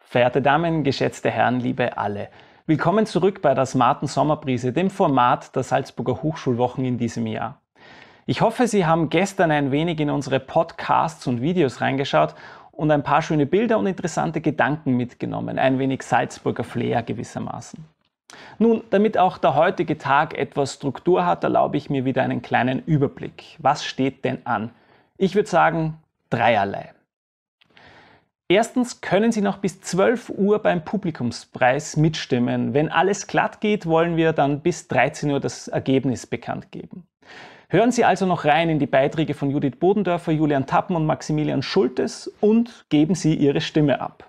Verehrte Damen, geschätzte Herren, liebe alle. Willkommen zurück bei der smarten Sommerbrise, dem Format der Salzburger Hochschulwochen in diesem Jahr. Ich hoffe, Sie haben gestern ein wenig in unsere Podcasts und Videos reingeschaut und ein paar schöne Bilder und interessante Gedanken mitgenommen, ein wenig Salzburger Flair gewissermaßen. Nun, damit auch der heutige Tag etwas Struktur hat, erlaube ich mir wieder einen kleinen Überblick. Was steht denn an? Ich würde sagen, dreierlei. Erstens können Sie noch bis 12 Uhr beim Publikumspreis mitstimmen. Wenn alles glatt geht, wollen wir dann bis 13 Uhr das Ergebnis bekannt geben. Hören Sie also noch rein in die Beiträge von Judith Bodendörfer, Julian Tappen und Maximilian Schultes und geben Sie Ihre Stimme ab.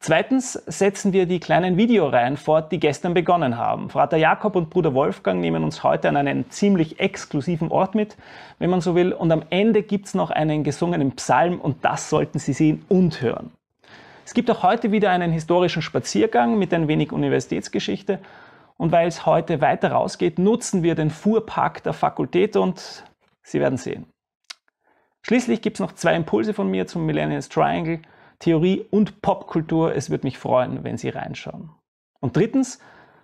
Zweitens setzen wir die kleinen Videoreihen fort, die gestern begonnen haben. Vater Jakob und Bruder Wolfgang nehmen uns heute an einen ziemlich exklusiven Ort mit, wenn man so will, und am Ende gibt es noch einen gesungenen Psalm und das sollten Sie sehen und hören. Es gibt auch heute wieder einen historischen Spaziergang mit ein wenig Universitätsgeschichte und weil es heute weiter rausgeht, nutzen wir den Fuhrpark der Fakultät und Sie werden sehen. Schließlich gibt es noch zwei Impulse von mir zum Millennials Triangle, Theorie und Popkultur. Es würde mich freuen, wenn Sie reinschauen. Und drittens,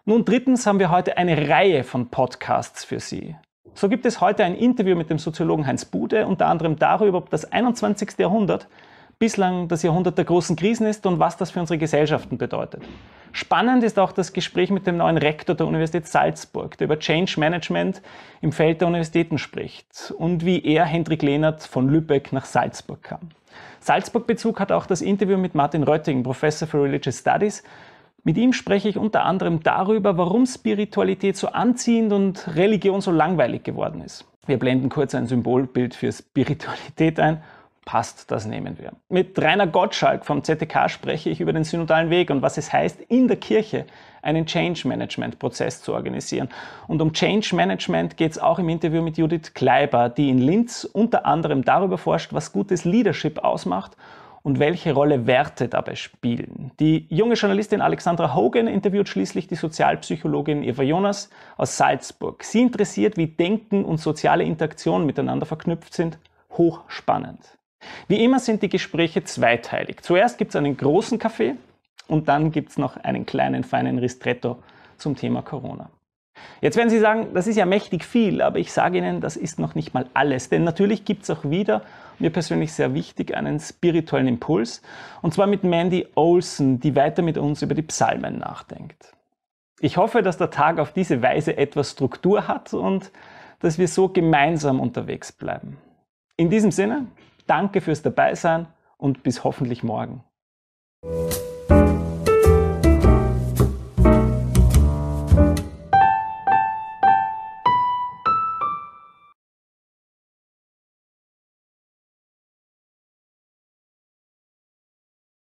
nun drittens haben wir heute eine Reihe von Podcasts für Sie. So gibt es heute ein Interview mit dem Soziologen Heinz Bude, unter anderem darüber, ob das 21. Jahrhundert bislang das Jahrhundert der großen Krisen ist und was das für unsere Gesellschaften bedeutet. Spannend ist auch das Gespräch mit dem neuen Rektor der Universität Salzburg, der über Change Management im Feld der Universitäten spricht und wie er Hendrik Lehnert von Lübeck nach Salzburg kam. Salzburg-Bezug hat auch das Interview mit Martin Rötting, Professor for Religious Studies. Mit ihm spreche ich unter anderem darüber, warum Spiritualität so anziehend und Religion so langweilig geworden ist. Wir blenden kurz ein Symbolbild für Spiritualität ein passt, das nehmen wir. Mit Rainer Gottschalk vom ZTK spreche ich über den synodalen Weg und was es heißt, in der Kirche einen Change Management Prozess zu organisieren. Und um Change Management geht es auch im Interview mit Judith Kleiber, die in Linz unter anderem darüber forscht, was gutes Leadership ausmacht und welche Rolle Werte dabei spielen. Die junge Journalistin Alexandra Hogan interviewt schließlich die Sozialpsychologin Eva Jonas aus Salzburg. Sie interessiert, wie Denken und soziale Interaktion miteinander verknüpft sind hochspannend. Wie immer sind die Gespräche zweiteilig. Zuerst gibt es einen großen Kaffee und dann gibt es noch einen kleinen, feinen Ristretto zum Thema Corona. Jetzt werden Sie sagen, das ist ja mächtig viel, aber ich sage Ihnen, das ist noch nicht mal alles. Denn natürlich gibt es auch wieder, mir persönlich sehr wichtig, einen spirituellen Impuls. Und zwar mit Mandy Olson, die weiter mit uns über die Psalmen nachdenkt. Ich hoffe, dass der Tag auf diese Weise etwas Struktur hat und dass wir so gemeinsam unterwegs bleiben. In diesem Sinne, Danke fürs Dabeisein und bis hoffentlich morgen.